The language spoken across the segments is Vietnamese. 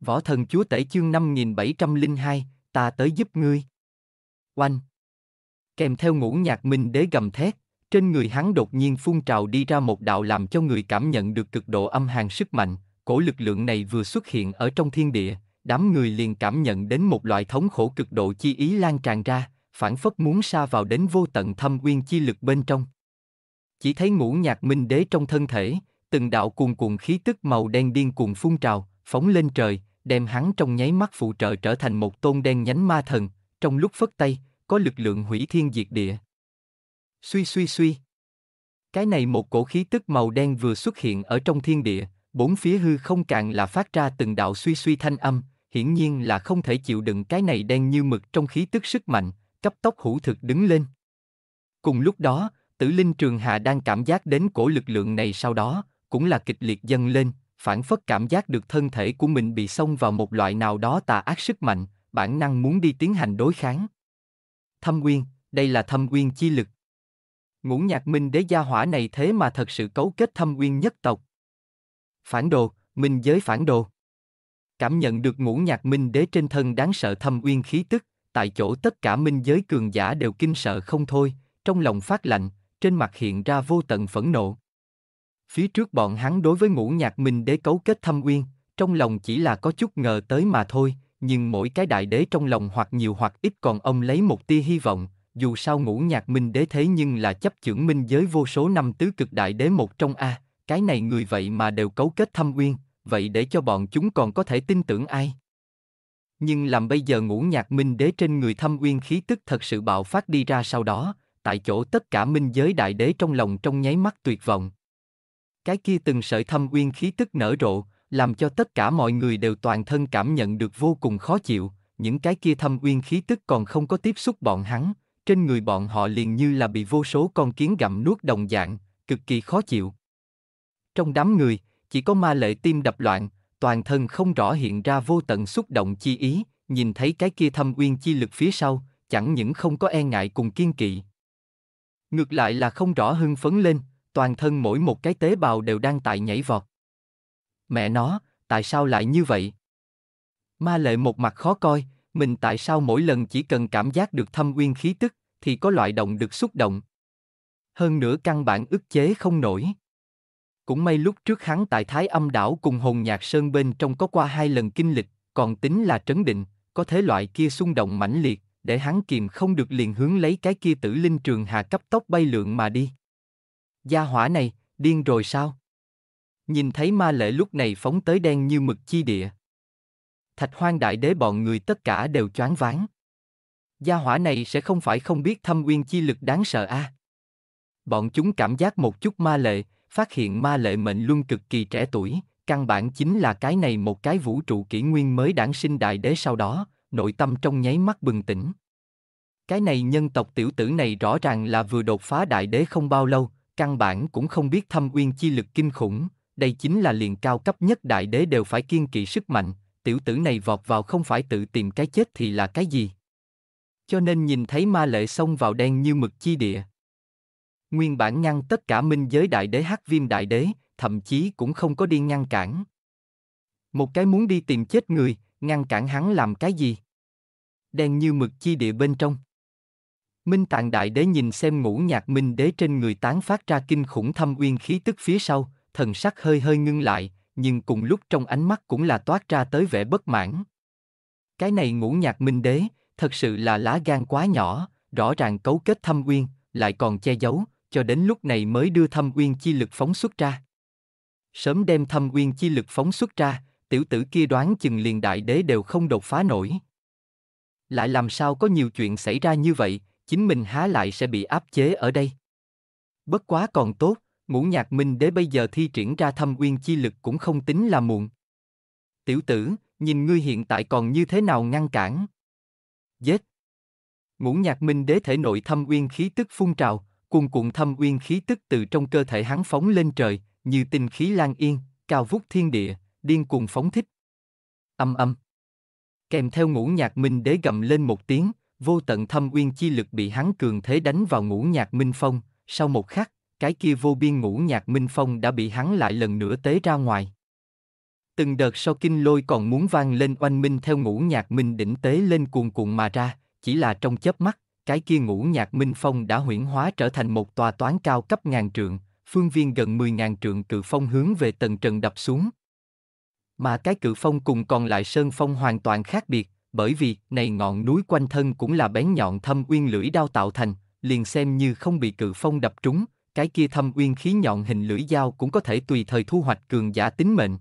Võ thần chúa tể chương 5702, ta tới giúp ngươi. Oanh. Kèm theo ngũ nhạc minh đế gầm thét, trên người hắn đột nhiên phun trào đi ra một đạo làm cho người cảm nhận được cực độ âm hàng sức mạnh, cổ lực lượng này vừa xuất hiện ở trong thiên địa, đám người liền cảm nhận đến một loại thống khổ cực độ chi ý lan tràn ra, phản phất muốn xa vào đến vô tận thâm uyên chi lực bên trong. Chỉ thấy ngũ nhạc minh đế trong thân thể, từng đạo cuồn cuộn khí tức màu đen điên cuồng phun trào, phóng lên trời, đem hắn trong nháy mắt phụ trợ trở thành một tôn đen nhánh ma thần, trong lúc phất tay, có lực lượng hủy thiên diệt địa. Suy suy suy. Cái này một cổ khí tức màu đen vừa xuất hiện ở trong thiên địa, bốn phía hư không cạn là phát ra từng đạo suy suy thanh âm, hiển nhiên là không thể chịu đựng cái này đen như mực trong khí tức sức mạnh, cấp tốc hữu thực đứng lên. Cùng lúc đó, tử linh trường hà đang cảm giác đến cổ lực lượng này sau đó, cũng là kịch liệt dâng lên, phản phất cảm giác được thân thể của mình bị xông vào một loại nào đó tà ác sức mạnh, bản năng muốn đi tiến hành đối kháng. Thâm Nguyên, đây là Thâm Nguyên chi lực. Ngũ Nhạc Minh đế gia hỏa này thế mà thật sự cấu kết Thâm Nguyên nhất tộc. Phản đồ, Minh giới phản đồ. Cảm nhận được Ngũ Nhạc Minh đế trên thân đáng sợ Thâm Nguyên khí tức, tại chỗ tất cả Minh giới cường giả đều kinh sợ không thôi, trong lòng phát lạnh, trên mặt hiện ra vô tận phẫn nộ. Phía trước bọn hắn đối với ngũ nhạc minh đế cấu kết thâm uyên, trong lòng chỉ là có chút ngờ tới mà thôi, nhưng mỗi cái đại đế trong lòng hoặc nhiều hoặc ít còn ông lấy một tia hy vọng, dù sao ngũ nhạc minh đế thế nhưng là chấp chưởng minh giới vô số năm tứ cực đại đế một trong A, cái này người vậy mà đều cấu kết thâm uyên, vậy để cho bọn chúng còn có thể tin tưởng ai? Nhưng làm bây giờ ngũ nhạc minh đế trên người thâm uyên khí tức thật sự bạo phát đi ra sau đó, tại chỗ tất cả minh giới đại đế trong lòng trong nháy mắt tuyệt vọng, cái kia từng sợi thâm uyên khí tức nở rộ, làm cho tất cả mọi người đều toàn thân cảm nhận được vô cùng khó chịu, những cái kia thâm uyên khí tức còn không có tiếp xúc bọn hắn, trên người bọn họ liền như là bị vô số con kiến gặm nuốt đồng dạng, cực kỳ khó chịu. Trong đám người, chỉ có ma lệ tim đập loạn, toàn thân không rõ hiện ra vô tận xúc động chi ý, nhìn thấy cái kia thâm uyên chi lực phía sau, chẳng những không có e ngại cùng kiên kỵ. Ngược lại là không rõ hưng phấn lên, toàn thân mỗi một cái tế bào đều đang tại nhảy vọt. Mẹ nó, tại sao lại như vậy? Ma lệ một mặt khó coi, mình tại sao mỗi lần chỉ cần cảm giác được thâm uyên khí tức, thì có loại động được xúc động. Hơn nữa căn bản ức chế không nổi. Cũng may lúc trước hắn tại Thái Âm Đảo cùng Hồn Nhạc Sơn bên trong có qua hai lần kinh lịch, còn tính là trấn định, có thế loại kia xung động mãnh liệt, để hắn kìm không được liền hướng lấy cái kia tử linh trường hạ cấp tốc bay lượn mà đi. Gia hỏa này, điên rồi sao? Nhìn thấy ma lệ lúc này phóng tới đen như mực chi địa. Thạch hoang đại đế bọn người tất cả đều choáng váng. Gia hỏa này sẽ không phải không biết thâm uyên chi lực đáng sợ a. À? Bọn chúng cảm giác một chút ma lệ, phát hiện ma lệ mệnh luân cực kỳ trẻ tuổi, căn bản chính là cái này một cái vũ trụ kỷ nguyên mới đản sinh đại đế sau đó, nội tâm trong nháy mắt bừng tỉnh. Cái này nhân tộc tiểu tử này rõ ràng là vừa đột phá đại đế không bao lâu, căn bản cũng không biết thâm uyên chi lực kinh khủng, đây chính là liền cao cấp nhất đại đế đều phải kiên kỵ sức mạnh, tiểu tử này vọt vào không phải tự tìm cái chết thì là cái gì. Cho nên nhìn thấy ma lệ xông vào đen như mực chi địa. Nguyên bản ngăn tất cả minh giới đại đế hắc viêm đại đế, thậm chí cũng không có đi ngăn cản. Một cái muốn đi tìm chết người, ngăn cản hắn làm cái gì? Đen như mực chi địa bên trong. Minh Tạng Đại Đế nhìn xem ngũ nhạc Minh Đế trên người tán phát ra kinh khủng thâm uyên khí tức phía sau, thần sắc hơi hơi ngưng lại, nhưng cùng lúc trong ánh mắt cũng là toát ra tới vẻ bất mãn. Cái này ngũ nhạc Minh Đế, thật sự là lá gan quá nhỏ, rõ ràng cấu kết thâm uyên, lại còn che giấu, cho đến lúc này mới đưa thâm uyên chi lực phóng xuất ra. Sớm đem thâm uyên chi lực phóng xuất ra, tiểu tử kia đoán chừng liền đại đế đều không đột phá nổi. Lại làm sao có nhiều chuyện xảy ra như vậy, chính mình há lại sẽ bị áp chế ở đây. Bất quá còn tốt, ngũ nhạc minh đế bây giờ thi triển ra thâm uyên chi lực cũng không tính là muộn. Tiểu tử, nhìn ngươi hiện tại còn như thế nào ngăn cản? Giết! Ngũ nhạc minh đế thể nội thâm uyên khí tức phun trào, cuồn cuộn thâm uyên khí tức từ trong cơ thể hắn phóng lên trời, như tinh khí lan yên, cao vút thiên địa, điên cuồng phóng thích. Âm âm! Kèm theo ngũ nhạc minh đế gầm lên một tiếng, vô tận thâm uyên chi lực bị hắn cường thế đánh vào ngũ nhạc minh phong, sau một khắc, cái kia vô biên ngũ nhạc minh phong đã bị hắn lại lần nữa tế ra ngoài. Từng đợt sau kinh lôi còn muốn vang lên oanh minh theo ngũ nhạc minh đỉnh tế lên cuồn cuộn mà ra, chỉ là trong chớp mắt, cái kia ngũ nhạc minh phong đã huyển hóa trở thành một tòa toán cao cấp ngàn trượng, phương viên gần mười ngàn trượng cự phong hướng về tầng trần đập xuống. Mà cái cự phong cùng còn lại sơn phong hoàn toàn khác biệt, bởi vì này ngọn núi quanh thân cũng là bén nhọn thâm uyên lưỡi đao tạo thành, liền xem như không bị cự phong đập trúng, cái kia thâm uyên khí nhọn hình lưỡi dao cũng có thể tùy thời thu hoạch cường giả tính mệnh.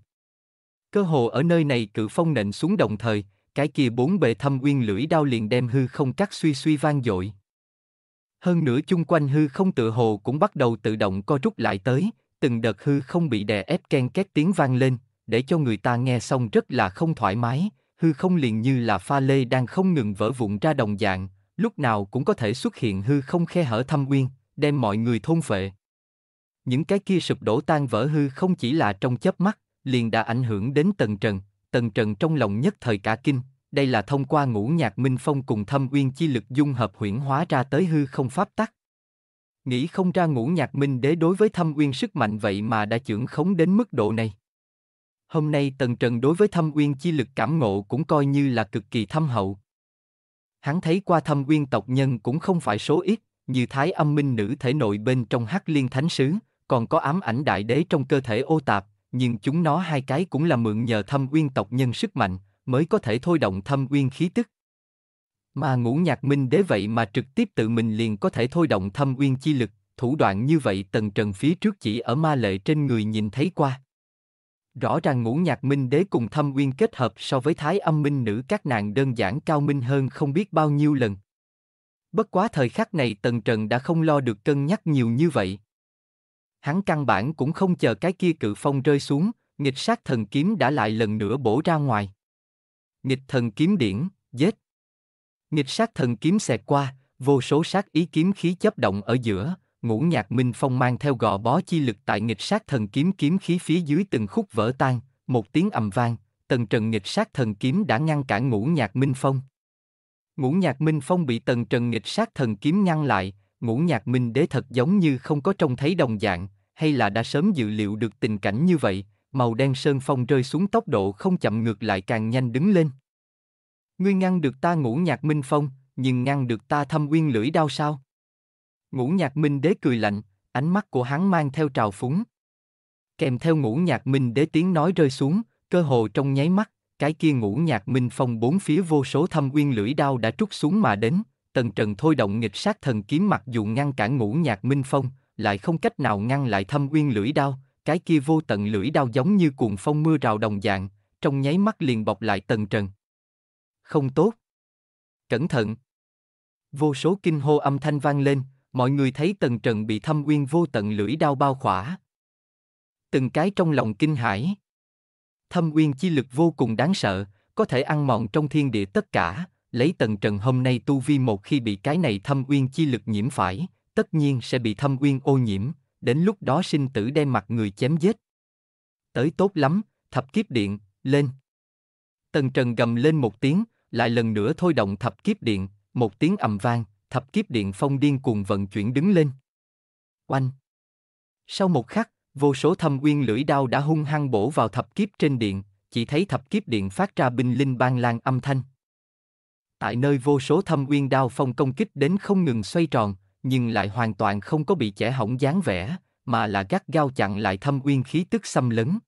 Cơ hồ ở nơi này cự phong nện xuống đồng thời, cái kia bốn bề thâm uyên lưỡi đao liền đem hư không cắt suy suy vang dội. Hơn nữa chung quanh hư không tự hồ cũng bắt đầu tự động co rút lại tới, từng đợt hư không bị đè ép ken két tiếng vang lên, để cho người ta nghe xong rất là không thoải mái, hư không liền như là pha lê đang không ngừng vỡ vụn ra đồng dạng, lúc nào cũng có thể xuất hiện hư không khe hở thâm uyên, đem mọi người thôn phệ. Những cái kia sụp đổ tan vỡ hư không chỉ là trong chớp mắt, liền đã ảnh hưởng đến tần trần, tần trần trong lòng nhất thời cả kinh, đây là thông qua ngũ nhạc minh phong cùng thâm uyên chi lực dung hợp huyển hóa ra tới hư không pháp tắc. Nghĩ không ra ngũ nhạc minh đế đối với thâm uyên sức mạnh vậy mà đã trưởng khống đến mức độ này. Hôm nay Tần Trần đối với thâm uyên chi lực cảm ngộ cũng coi như là cực kỳ thâm hậu. Hắn thấy qua thâm uyên tộc nhân cũng không phải số ít, như thái âm minh nữ thể nội bên trong hắc liên thánh sứ, còn có ám ảnh đại đế trong cơ thể ô tạp, nhưng chúng nó hai cái cũng là mượn nhờ thâm uyên tộc nhân sức mạnh, mới có thể thôi động thâm uyên khí tức. Mà ngũ nhạc minh đế vậy mà trực tiếp tự mình liền có thể thôi động thâm uyên chi lực, thủ đoạn như vậy tần trần phía trước chỉ ở ma lệ trên người nhìn thấy qua. Rõ ràng ngũ nhạc minh đế cùng thâm uyên kết hợp so với thái âm minh nữ các nàng đơn giản cao minh hơn không biết bao nhiêu lần. Bất quá thời khắc này Tần Trần đã không lo được cân nhắc nhiều như vậy. Hắn căn bản cũng không chờ cái kia cự phong rơi xuống, nghịch sát thần kiếm đã lại lần nữa bổ ra ngoài. Nghịch thần kiếm điển, giết. Nghịch sát thần kiếm xẹt qua, vô số sát ý kiếm khí chấp động ở giữa, ngũ nhạc minh phong mang theo gò bó chi lực tại nghịch sát thần kiếm kiếm khí phía dưới từng khúc vỡ tan, một tiếng ầm vang, tần trần nghịch sát thần kiếm đã ngăn cản ngũ nhạc minh phong. Ngũ nhạc minh phong bị tần trần nghịch sát thần kiếm ngăn lại, ngũ nhạc minh đế thật giống như không có trông thấy đồng dạng, hay là đã sớm dự liệu được tình cảnh như vậy, màu đen sơn phong rơi xuống tốc độ không chậm ngược lại càng nhanh đứng lên. Ngươi ngăn được ta ngũ nhạc minh phong, nhưng ngăn được ta thâm uyên lưỡi đao sao? Ngũ nhạc minh đế cười lạnh, ánh mắt của hắn mang theo trào phúng. Kèm theo ngũ nhạc minh đế tiếng nói rơi xuống, cơ hồ trong nháy mắt, cái kia ngũ nhạc minh phong bốn phía vô số thâm uyên lưỡi đao đã trút xuống mà đến, tần trần thôi động nghịch sát thần kiếm mặc dù ngăn cản ngũ nhạc minh phong, lại không cách nào ngăn lại thâm uyên lưỡi đao, cái kia vô tận lưỡi đao giống như cuồng phong mưa rào đồng dạng, trong nháy mắt liền bọc lại tần trần. Không tốt. Cẩn thận. Vô số kinh hô âm thanh vang lên, mọi người thấy tần trần bị thâm uyên vô tận lưỡi đao bao khỏa. Từng cái trong lòng kinh hãi. Thâm uyên chi lực vô cùng đáng sợ, có thể ăn mòn trong thiên địa tất cả, lấy tần trần hôm nay tu vi một khi bị cái này thâm uyên chi lực nhiễm phải, tất nhiên sẽ bị thâm uyên ô nhiễm, đến lúc đó sinh tử đem mặt người chém giết. Tới tốt lắm, thập kiếp điện, lên. Tần Trần gầm lên một tiếng, lại lần nữa thôi động thập kiếp điện, một tiếng ầm vang, thập kiếp điện phong điên cuồng vận chuyển đứng lên. Oanh! Sau một khắc, vô số thâm uyên lưỡi đao đã hung hăng bổ vào thập kiếp trên điện, chỉ thấy thập kiếp điện phát ra binh linh ban lan âm thanh. Tại nơi vô số thâm uyên đao phong công kích đến không ngừng xoay tròn, nhưng lại hoàn toàn không có bị chẻ hỏng dáng vẻ, mà là gắt gao chặn lại thâm uyên khí tức xâm lấn.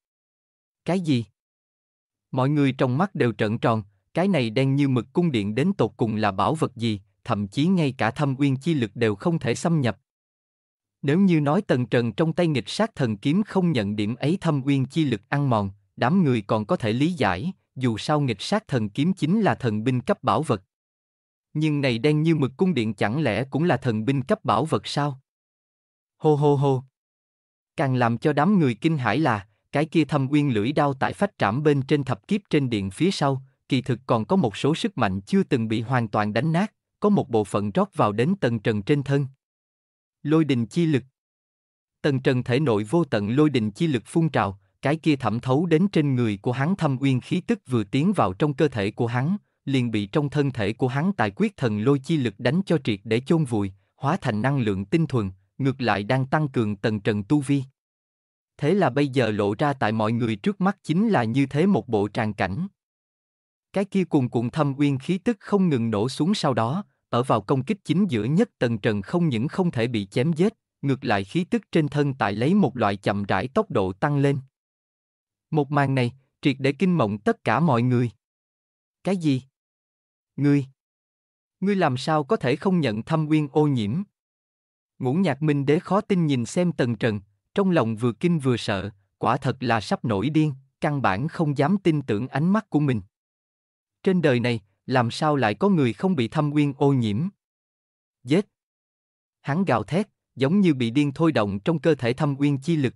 Cái gì? Mọi người trong mắt đều trợn tròn, cái này đen như mực cung điện đến tột cùng là bảo vật gì, thậm chí ngay cả thâm uyên chi lực đều không thể xâm nhập. Nếu như nói tần trần trong tay nghịch sát thần kiếm không nhận điểm ấy thâm uyên chi lực ăn mòn, đám người còn có thể lý giải, dù sao nghịch sát thần kiếm chính là thần binh cấp bảo vật. Nhưng này đen như mực cung điện chẳng lẽ cũng là thần binh cấp bảo vật sao? Hô hô hô. Càng làm cho đám người kinh hãi là, cái kia thâm uyên lưỡi đao tại phách trảm bên trên thập kiếp trên điện phía sau, kỳ thực còn có một số sức mạnh chưa từng bị hoàn toàn đánh nát, có một bộ phận rót vào đến tầng trần trên thân. Lôi đình chi lực Tầng trần thể nội vô tận lôi đình chi lực phun trào, cái kia thẩm thấu đến trên người của hắn thâm uyên khí tức vừa tiến vào trong cơ thể của hắn, liền bị trong thân thể của hắn tài quyết thần lôi chi lực đánh cho triệt để chôn vùi, hóa thành năng lượng tinh thuần, ngược lại đang tăng cường tầng trần tu vi. Thế là bây giờ lộ ra tại mọi người trước mắt chính là như thế một bộ tràng cảnh. Cái kia cùng cuộn thâm uyên khí tức không ngừng nổ xuống sau đó, ở vào công kích chính giữa nhất tầng trần không những không thể bị chém giết, ngược lại khí tức trên thân tại lấy một loại chậm rãi tốc độ tăng lên. Một màn này, triệt để kinh mộng tất cả mọi người. Cái gì? Ngươi? Ngươi làm sao có thể không nhận thâm uyên ô nhiễm? Ngũ nhạc minh đế khó tin nhìn xem tầng trần, trong lòng vừa kinh vừa sợ, quả thật là sắp nổi điên, căn bản không dám tin tưởng ánh mắt của mình trên đời này, làm sao lại có người không bị thâm uyên ô nhiễm? Giết! Hắn gào thét, giống như bị điên thôi động trong cơ thể thâm uyên chi lực.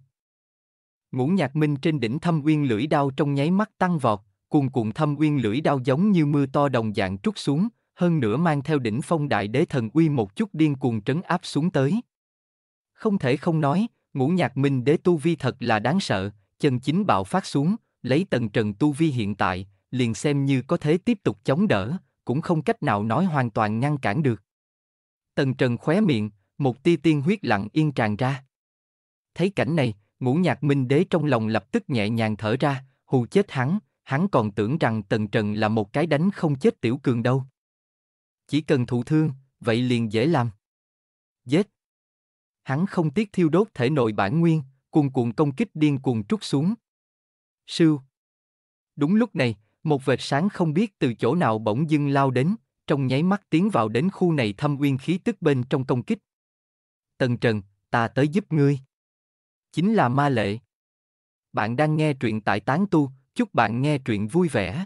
Ngũ nhạc minh trên đỉnh thâm uyên lưỡi đao trong nháy mắt tăng vọt, cuồn cuộn thâm uyên lưỡi đao giống như mưa to đồng dạng trút xuống, hơn nữa mang theo đỉnh phong đại đế thần uy một chút điên cuồng trấn áp xuống tới. Không thể không nói, ngũ nhạc minh đế tu vi thật là đáng sợ, chân chính bạo phát xuống, lấy tầng trần tu vi hiện tại, liền xem như có thế tiếp tục chống đỡ, cũng không cách nào nói hoàn toàn ngăn cản được. Tần Trần khóe miệng, một tia tiên huyết lặng yên tràn ra. Thấy cảnh này, ngũ nhạc minh đế trong lòng lập tức nhẹ nhàng thở ra, hù chết hắn, hắn còn tưởng rằng Tần Trần là một cái đánh không chết tiểu cường đâu. Chỉ cần thụ thương, vậy liền dễ làm. Giết! Hắn không tiếc thiêu đốt thể nội bản nguyên, cuồn cuộn công kích điên cuồng trút xuống. Sưu! Đúng lúc này, một vệt sáng không biết từ chỗ nào bỗng dưng lao đến, trong nháy mắt tiến vào đến khu này thâm uyên khí tức bên trong công kích. Tần Trần, ta tới giúp ngươi. Chính là ma lệ. Bạn đang nghe truyện tại Tán Tu, chúc bạn nghe truyện vui vẻ.